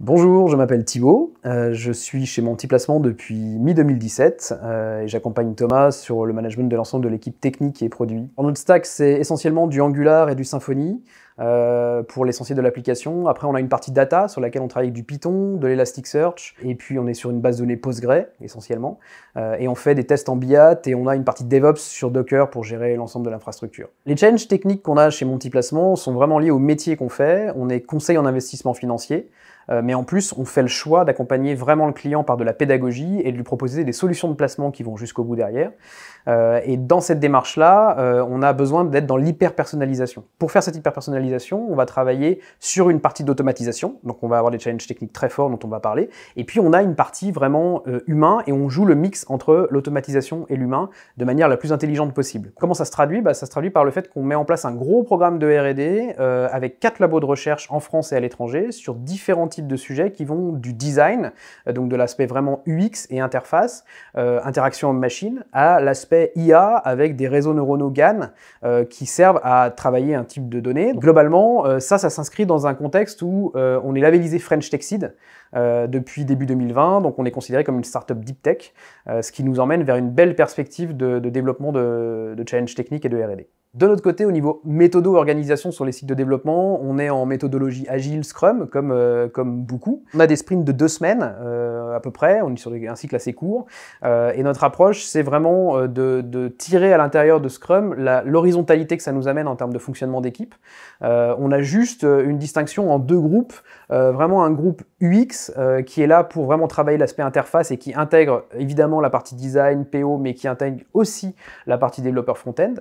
Bonjour, je m'appelle Thibault. Euh, je suis chez Monty Placement depuis mi-2017 euh, et j'accompagne Thomas sur le management de l'ensemble de l'équipe technique et produit. En Stack, c'est essentiellement du Angular et du Symfony euh, pour l'essentiel de l'application. Après, on a une partie data sur laquelle on travaille avec du Python, de l'Elasticsearch, et puis on est sur une base de données PostgreSQL essentiellement. Euh, et on fait des tests en BIAT et on a une partie DevOps sur Docker pour gérer l'ensemble de l'infrastructure. Les challenges techniques qu'on a chez Monty Placement sont vraiment liés au métier qu'on fait. On est conseil en investissement financier, euh, mais en plus, on fait le choix d'accompagner vraiment le client par de la pédagogie et de lui proposer des solutions de placement qui vont jusqu'au bout derrière. et dans cette démarche-là, on a besoin d'être dans l'hyper-personnalisation. Pour faire cette hyper on va travailler sur une partie d'automatisation, donc on va avoir des challenges techniques très forts dont on va parler, et puis on a une partie vraiment euh, humain et on joue le mix entre l'automatisation et l'humain de manière la plus intelligente possible. Comment ça se traduit bah, Ça se traduit par le fait qu'on met en place un gros programme de R&D euh, avec quatre labos de recherche en France et à l'étranger sur différents types de sujets qui vont du design, euh, donc de l'aspect vraiment UX et interface, interaction machine à l'aspect IA avec des réseaux neuronaux GAN qui servent à travailler un type de données globalement, euh, ça, ça s'inscrit dans un contexte où euh, on est labellisé French Tech Seed euh, depuis début 2020, donc on est considéré comme une startup deep tech, ce qui nous emmène vers une belle perspective de, développement de, de challenge technique et de R&D. De notre côté, au niveau méthodo-organisation sur les sites de développement, on est en méthodologie agile Scrum, comme, comme beaucoup. On a des sprints de deux semaines. Euh, à peu près, on est sur un cycle assez court. Euh, et notre approche, c'est vraiment euh, de, tirer à l'intérieur de Scrum l'horizontalité que ça nous amène en termes de fonctionnement d'équipe. on a juste une distinction en deux groupes, vraiment un groupe UX qui est là pour vraiment travailler l'aspect interface et qui intègre évidemment la partie design, PO, mais qui intègre aussi la partie développeur front-end.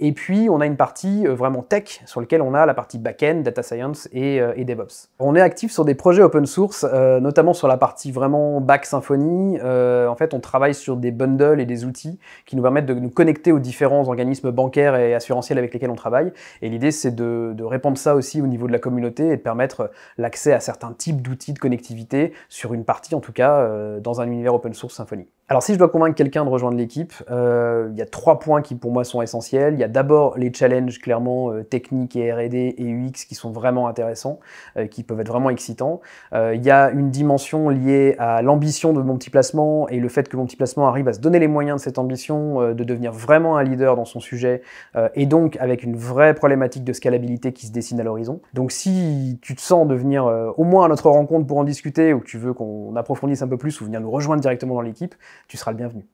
et puis, on a une partie vraiment tech sur laquelle on a la partie back-end, data science et, et, DevOps. On est actif sur des projets open source, notamment sur la partie vraiment vraiment back euh, en fait, on travaille sur des bundles et des outils qui nous permettent de nous connecter aux différents organismes bancaires et assurantiels avec lesquels on travaille. Et l'idée, c'est de, de, répandre ça aussi au niveau de la communauté et de permettre l'accès à certains types d'outils de connectivité sur une partie, en tout cas, euh, dans un univers open source Symfony. Alors si je dois convaincre quelqu'un de rejoindre l'équipe, euh, il y a trois points qui pour moi sont essentiels. Il y a d'abord les challenges clairement euh, techniques et RD et UX qui sont vraiment intéressants, euh, qui peuvent être vraiment excitants. il y a une dimension liée à l'ambition de mon petit placement et le fait que mon petit placement arrive à se donner les moyens de cette ambition, de devenir vraiment un leader dans son sujet, et donc avec une vraie problématique de scalabilité qui se dessine à l'horizon. Donc si tu te sens de venir au moins à notre rencontre pour en discuter ou que tu veux qu'on approfondisse un peu plus ou venir nous rejoindre directement dans l'équipe, tu seras le bienvenu.